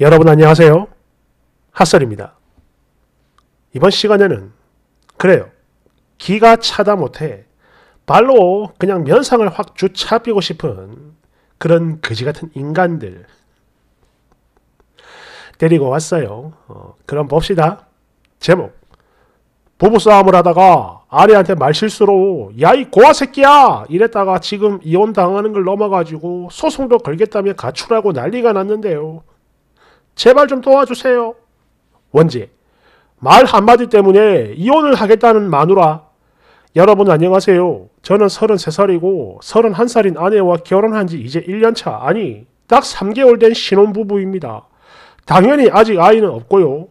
여러분 안녕하세요. 핫설입니다. 이번 시간에는 그래요. 기가 차다 못해 발로 그냥 면상을 확 주차비고 싶은 그런 거지 같은 인간들 데리고 왔어요. 어, 그럼 봅시다. 제목 부부싸움을 하다가 아내한테 말실수로 야 이 고아 새끼야 이랬다가 지금 이혼당하는 걸 넘어가지고 소송도 걸겠다며 가출하고 난리가 났는데요. 제발 좀 도와주세요. 원지, 말 한마디 때문에 이혼을 하겠다는 마누라. 여러분 안녕하세요. 저는 33살이고 31살인 아내와 결혼한 지 이제 1년차 아니 딱 3개월 된 신혼부부입니다. 당연히 아직 아이는 없고요.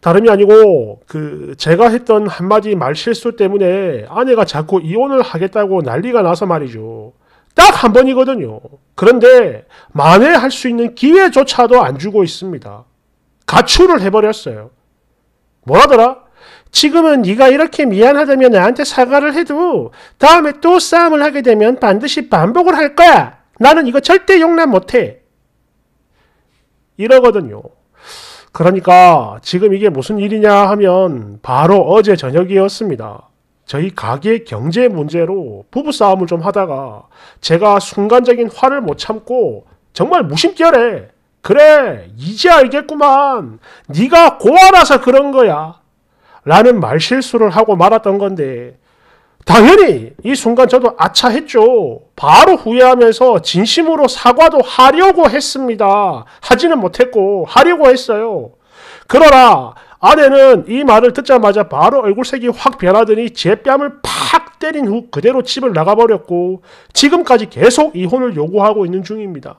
다름이 아니고 그 제가 했던 한마디 말실수 때문에 아내가 자꾸 이혼을 하겠다고 난리가 나서 말이죠. 딱한 번이거든요. 그런데 만회할 수 있는 기회조차도 안 주고 있습니다. 가출을 해버렸어요. 뭐라더라? 지금은 네가 이렇게 미안하다면 나한테 사과를 해도 다음에 또 싸움을 하게 되면 반드시 반복을 할 거야. 나는 이거 절대 용납 못해. 이러거든요. 그러니까 지금 이게 무슨 일이냐 하면 바로 어제 저녁이었습니다. 저희 가게 경제 문제로 부부싸움을 좀 하다가 제가 순간적인 화를 못 참고 정말 무심결에 그래 이제 알겠구만 네가 고아라서 그런 거야 라는 말실수를 하고 말았던 건데 당연히 이 순간 저도 아차 했죠. 바로 후회하면서 진심으로 사과도 하려고 했습니다. 하지는 못했고 하려고 했어요. 그러나 아내는 이 말을 듣자마자 바로 얼굴색이 확 변하더니 제 뺨을 팍 때린 후 그대로 집을 나가버렸고 지금까지 계속 이혼을 요구하고 있는 중입니다.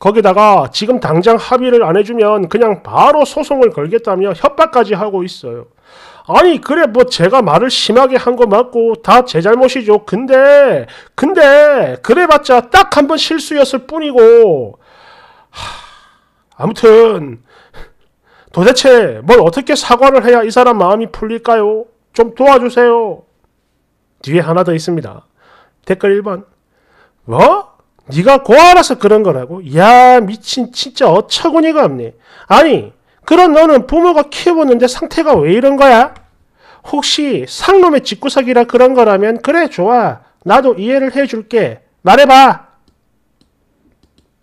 거기다가 지금 당장 합의를 안 해주면 그냥 바로 소송을 걸겠다며 협박까지 하고 있어요. 아니 그래 뭐 제가 말을 심하게 한 거 맞고 다 제 잘못이죠. 근데 근데 그래봤자 딱 한 번 실수였을 뿐이고 하... 아무튼 도대체 뭘 어떻게 사과를 해야 이 사람 마음이 풀릴까요? 좀 도와주세요. 뒤에 하나 더 있습니다. 댓글 1번. 뭐? 네가 고아라서 그런 거라고? 야 미친 진짜 어처구니가 없네. 아니 그런 너는 부모가 키워봤는데 상태가 왜 이런 거야? 혹시 상놈의 직구석이라 그런 거라면 그래 좋아 나도 이해를 해줄게 말해봐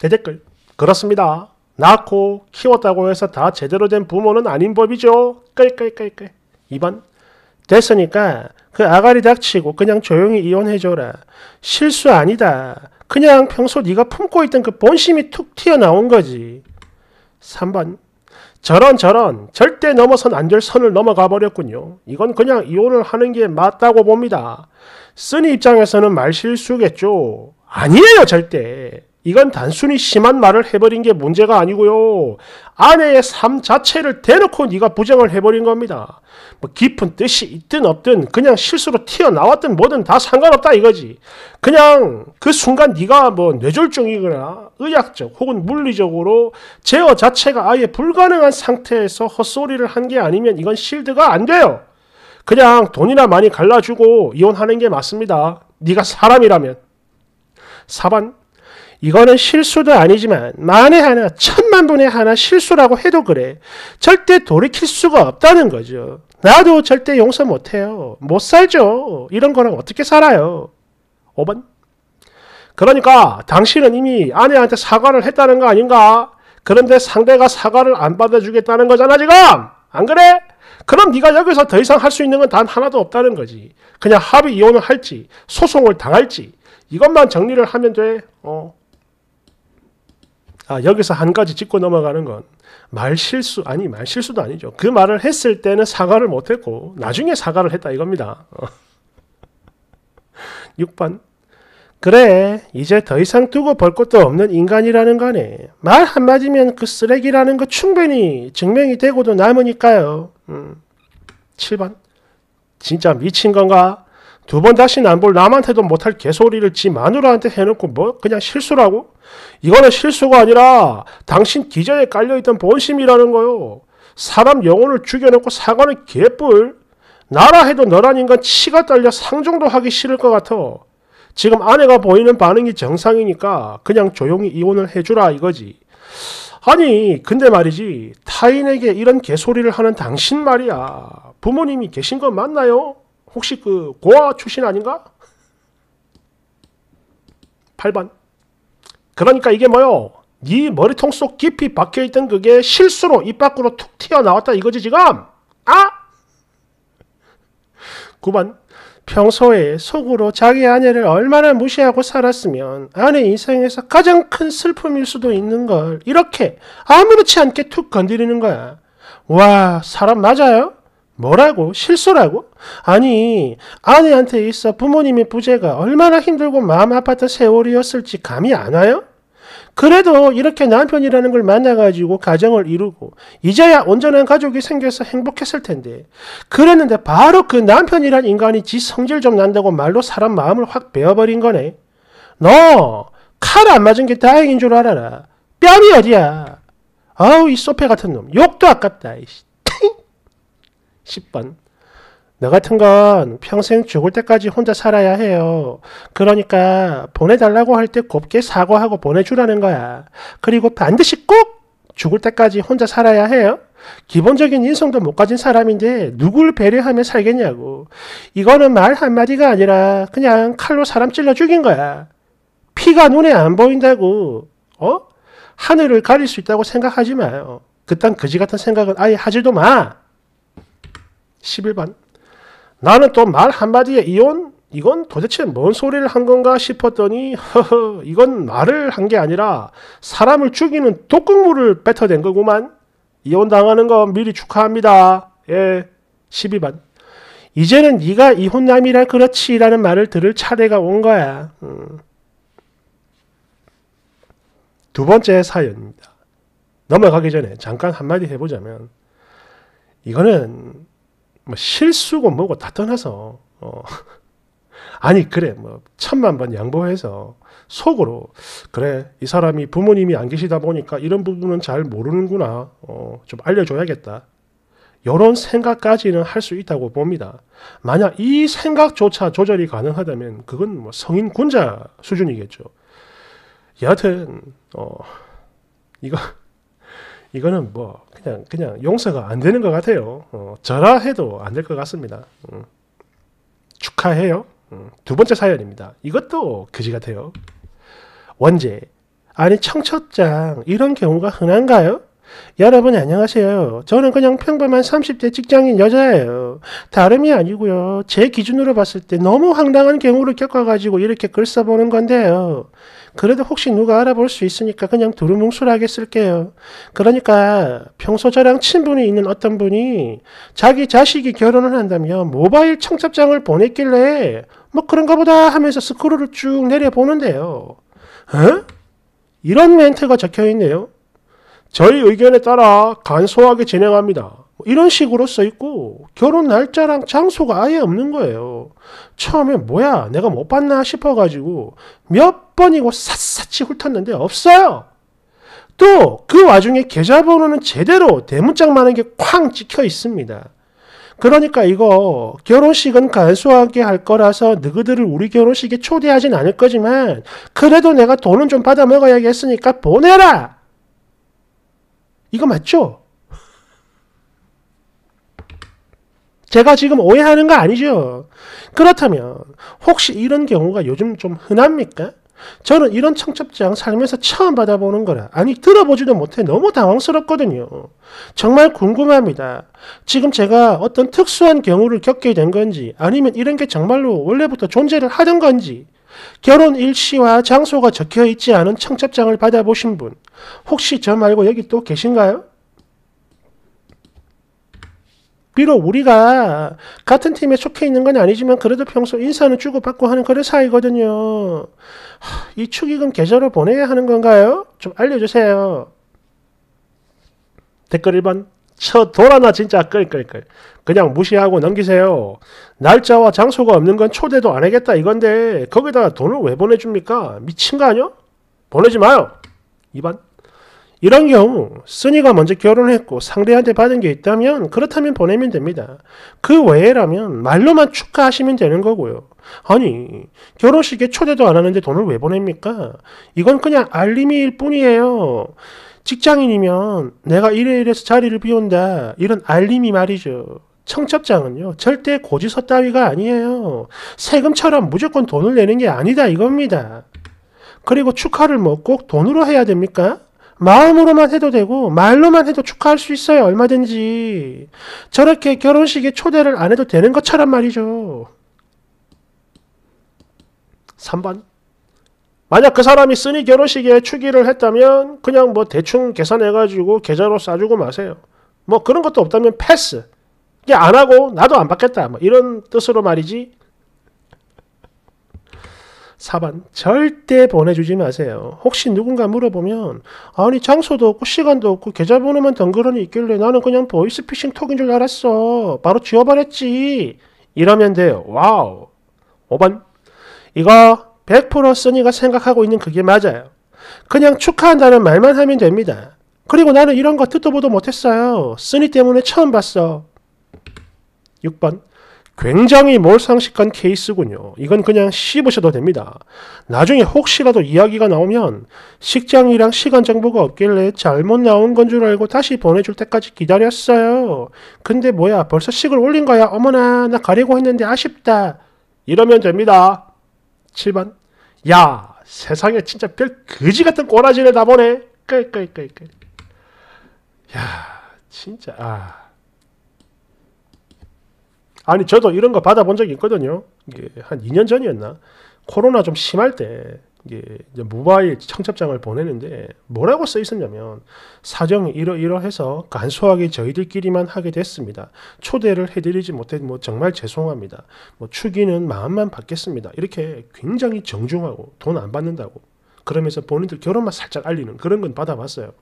대댓글 그렇습니다. 낳고 키웠다고 해서 다 제대로 된 부모는 아닌 법이죠. 끌끌끌끌. 2번. 됐으니까 그 아가리 닥치고 그냥 조용히 이혼해줘라. 실수 아니다. 그냥 평소 네가 품고 있던 그 본심이 툭 튀어나온 거지. 3번. 저런 저런 절대 넘어선 안 될 선을 넘어가 버렸군요. 이건 그냥 이혼을 하는 게 맞다고 봅니다. 쓰니 입장에서는 말실수겠죠. 아니에요 절대. 이건 단순히 심한 말을 해버린 게 문제가 아니고요. 아내의 삶 자체를 대놓고 네가 부정을 해버린 겁니다. 뭐 깊은 뜻이 있든 없든 그냥 실수로 튀어나왔든 뭐든 다 상관없다 이거지. 그냥 그 순간 네가 뭐 뇌졸중이거나 의학적 혹은 물리적으로 제어 자체가 아예 불가능한 상태에서 헛소리를 한 게 아니면 이건 실드가 안 돼요. 그냥 돈이나 많이 갈라주고 이혼하는 게 맞습니다. 네가 사람이라면. 사반 이거는 실수도 아니지만 만에 하나 천만 분의 하나 실수라고 해도 그래 절대 돌이킬 수가 없다는 거죠. 나도 절대 용서 못해요. 못 살죠. 이런 거랑 어떻게 살아요? 5번 그러니까 당신은 이미 아내한테 사과를 했다는 거 아닌가? 그런데 상대가 사과를 안 받아주겠다는 거잖아 지금! 안 그래? 그럼 네가 여기서 더 이상 할 수 있는 건 단 하나도 없다는 거지. 그냥 합의 이혼을 할지 소송을 당할지 이것만 정리를 하면 돼. 어. 아, 여기서 한 가지 짚고 넘어가는 건 말실수 아니 말실수도 아니죠. 그 말을 했을 때는 사과를 못했고 나중에 사과를 했다 이겁니다. 6번 어. 그래 이제 더 이상 두고 볼 것도 없는 인간이라는 거네. 말 한마디면 그 쓰레기라는 거 충분히 증명이 되고도 남으니까요. 음. 7번 진짜 미친 건가? 두번 다시는 안볼 남한테도 못할 개소리를 지 마누라한테 해놓고 뭐 그냥 실수라고? 이거는 실수가 아니라 당신 기자에 깔려있던 본심이라는 거요. 사람 영혼을 죽여놓고 사과는 개뿔. 나라 해도 너란 인간 치가 딸려 상종도 하기 싫을 것 같아. 지금 아내가 보이는 반응이 정상이니까 그냥 조용히 이혼을 해주라 이거지. 아니 근데 말이지 타인에게 이런 개소리를 하는 당신 말이야. 부모님이 계신 거 맞나요? 혹시 그 고아 출신 아닌가? 8번. 그러니까 이게 뭐요? 네 머리통 속 깊이 박혀있던 그게 실수로 입 밖으로 툭 튀어나왔다 이거지 지금? 아? 9번. 평소에 속으로 자기 아내를 얼마나 무시하고 살았으면 아내 인생에서 가장 큰 슬픔일 수도 있는 걸 이렇게 아무렇지 않게 툭 건드리는 거야. 와, 사람 맞아요? 뭐라고? 실수라고? 아니, 아내한테 있어 부모님의 부재가 얼마나 힘들고 마음 아팠던 세월이었을지 감이 안 와요? 그래도 이렇게 남편이라는 걸 만나가지고 가정을 이루고, 이제야 온전한 가족이 생겨서 행복했을 텐데, 그랬는데 바로 그 남편이란 인간이 지 성질 좀 난다고 말로 사람 마음을 확 베어버린 거네. 너, 칼 안 맞은 게 다행인 줄 알아라. 뺨이 어디야? 아우, 이 소패 같은 놈. 욕도 아깝다, 이씨. 10번. 너 같은 건 평생 죽을 때까지 혼자 살아야 해요. 그러니까 보내달라고 할 때 곱게 사과하고 보내주라는 거야. 그리고 반드시 꼭 죽을 때까지 혼자 살아야 해요. 기본적인 인성도 못 가진 사람인데 누굴 배려하며 살겠냐고. 이거는 말 한마디가 아니라 그냥 칼로 사람 찔러 죽인 거야. 피가 눈에 안 보인다고. 어? 하늘을 가릴 수 있다고 생각하지 마요. 그딴 거지 같은 생각은 아예 하지도 마. 11번 나는 또 말 한마디에 이혼? 이건 도대체 뭔 소리를 한 건가 싶었더니 허허 이건 말을 한 게 아니라 사람을 죽이는 독극물을 뱉어낸 거구만. 이혼당하는 거 미리 축하합니다. 예, 12번. 이제는 네가 이혼남이라 그렇지 라는 말을 들을 차례가 온 거야. 음. 두 번째 사연입니다. 넘어가기 전에 잠깐 한마디 해보자면 이거는 뭐 실수고 뭐고 다 떠나서 어, 아니 그래 뭐 천만 번 양보해서 속으로 그래 이 사람이 부모님이 안 계시다 보니까 이런 부분은 잘 모르는구나 어, 좀 알려줘야겠다 이런 생각까지는 할 수 있다고 봅니다. 만약 이 생각조차 조절이 가능하다면 그건 뭐 성인 군자 수준이겠죠. 여하튼 어, 이거 이거는 뭐 그냥 그냥 용서가 안 되는 것 같아요. 어, 절해도 안 될 것 같습니다. 음, 축하해요. 음, 두 번째 사연입니다. 이것도 그지 같아요. 원제 아니 청첩장 이런 경우가 흔한가요? 여러분 안녕하세요. 저는 그냥 평범한 30대 직장인 여자예요. 다름이 아니고요. 제 기준으로 봤을 때 너무 황당한 경우를 겪어가지고 이렇게 글 써보는 건데요. 그래도 혹시 누가 알아볼 수 있으니까 그냥 두루뭉술하게 쓸게요. 그러니까 평소 저랑 친분이 있는 어떤 분이 자기 자식이 결혼을 한다면 모바일 청첩장을 보냈길래 뭐 그런가 보다 하면서 스크롤을 쭉 내려보는데요. 어? 이런 멘트가 적혀있네요. 저희 의견에 따라 간소하게 진행합니다. 뭐 이런 식으로 써 있고 결혼 날짜랑 장소가 아예 없는 거예요. 처음에 뭐야 내가 못 봤나 싶어가지고 몇 번이고 샅샅이 훑었는데 없어요. 또 그 와중에 계좌번호는 제대로 대문짝만한 게 쾅 찍혀 있습니다. 그러니까 이거 결혼식은 간소하게 할 거라서 너희들을 우리 결혼식에 초대하진 않을 거지만 그래도 내가 돈은 좀 받아 먹어야겠으니까 보내라. 이거 맞죠? 제가 지금 오해하는 거 아니죠? 그렇다면 혹시 이런 경우가 요즘 좀 흔합니까? 저는 이런 청첩장 살면서 처음 받아보는 거라 아니 들어보지도 못해 너무 당황스럽거든요. 정말 궁금합니다. 지금 제가 어떤 특수한 경우를 겪게 된 건지 아니면 이런 게 정말로 원래부터 존재를 하던 건지 결혼 일시와 장소가 적혀 있지 않은 청첩장을 받아보신 분 혹시 저 말고 여기 또 계신가요? 비록 우리가 같은 팀에 속해 있는 건 아니지만 그래도 평소 인사는 주고받고 하는 그런 사이거든요. 이 축의금 계좌로 보내야 하는 건가요? 좀 알려주세요. 댓글 1번 저 돌아나 진짜 끌끌끌 그냥 무시하고 넘기세요. 날짜와 장소가 없는 건 초대도 안 하겠다 이건데 거기다가 돈을 왜 보내줍니까? 미친 거 아니요? 보내지 마요. 2번 이런 경우 쓰니가 먼저 결혼했고 상대한테 받은 게 있다면 그렇다면 보내면 됩니다. 그 외에라면 말로만 축하하시면 되는 거고요. 아니 결혼식에 초대도 안 하는데 돈을 왜 보냅니까? 이건 그냥 알림일 뿐이에요. 직장인이면 내가 이래 이래서 자리를 비운다 이런 알림이 말이죠. 청첩장은요 절대 고지서 따위가 아니에요. 세금처럼 무조건 돈을 내는 게 아니다 이겁니다. 그리고 축하를 뭐 꼭 돈으로 해야 됩니까? 마음으로만 해도 되고 말로만 해도 축하할 수 있어요. 얼마든지. 저렇게 결혼식에 초대를 안 해도 되는 것처럼 말이죠. 3번 만약 그 사람이 쓰니 결혼식에 축의를 했다면 그냥 뭐 대충 계산해가지고 계좌로 싸주고 마세요. 뭐 그런 것도 없다면 패스. 이게 안 하고 나도 안 받겠다. 뭐 이런 뜻으로 말이지 4번 절대 보내주지 마세요. 혹시 누군가 물어보면 아, 아니 장소도 없고 시간도 없고 계좌번호만 덩그러니 있길래 나는 그냥 보이스피싱 톡인 줄 알았어. 바로 지워버렸지. 이러면 돼요. 와우. 5번 이거 100% 써니가 생각하고 있는 그게 맞아요. 그냥 축하한다는 말만 하면 됩니다. 그리고 나는 이런 거 듣도 보도 못했어요. 쓰니 때문에 처음 봤어. 6번 굉장히 몰상식한 케이스군요. 이건 그냥 씹으셔도 됩니다. 나중에 혹시라도 이야기가 나오면 식장이랑 시간 정보가 없길래 잘못 나온 건 줄 알고 다시 보내줄 때까지 기다렸어요. 근데 뭐야 벌써 식을 올린 거야. 어머나 나 가려고 했는데 아쉽다. 이러면 됩니다. 7번 야 세상에 진짜 별 거지 같은 꼬라지를 다 보내. 끌끌끌끌 야 진짜 아 아니 저도 이런 거 받아본 적이 있거든요. 이게 한 2년 전이었나? 코로나 좀 심할 때 이게 모바일 청첩장을 보내는데 뭐라고 써 있었냐면 사정이 이러이러해서 간소하게 저희들끼리만 하게 됐습니다. 초대를 해드리지 못해 뭐 정말 죄송합니다. 뭐 축의는 마음만 받겠습니다. 이렇게 굉장히 정중하고 돈 안 받는다고 그러면서 본인들 결혼만 살짝 알리는 그런 건 받아봤어요.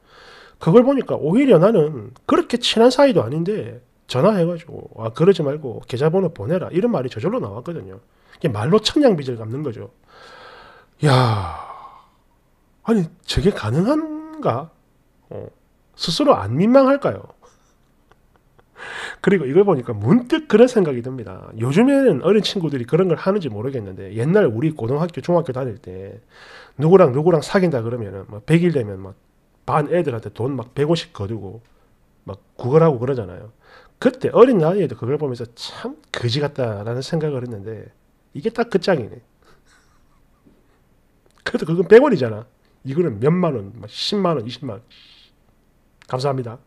그걸 보니까 오히려 나는 그렇게 친한 사이도 아닌데 전화해가지고 아 그러지 말고 계좌번호 보내라 이런 말이 저절로 나왔거든요. 이게 말로 청량 빚을 갚는 거죠. 야 아니 저게 가능한가? 어, 스스로 안 민망할까요? 그리고 이걸 보니까 문득 그런 생각이 듭니다. 요즘에는 어린 친구들이 그런 걸 하는지 모르겠는데 옛날 우리 고등학교 중학교 다닐 때 누구랑 누구랑 사귄다 그러면은 뭐 막 100일 되면 막 반 애들한테 돈 막 150 거두고 막 구걸하고 그러잖아요. 그때 어린 나이에도 그걸 보면서 참 거지 같다라는 생각을 했는데 이게 딱 그 짱이네. 그래도 그건 100원이잖아. 이거는 몇만 원, 10만 원, 20만 원. 감사합니다.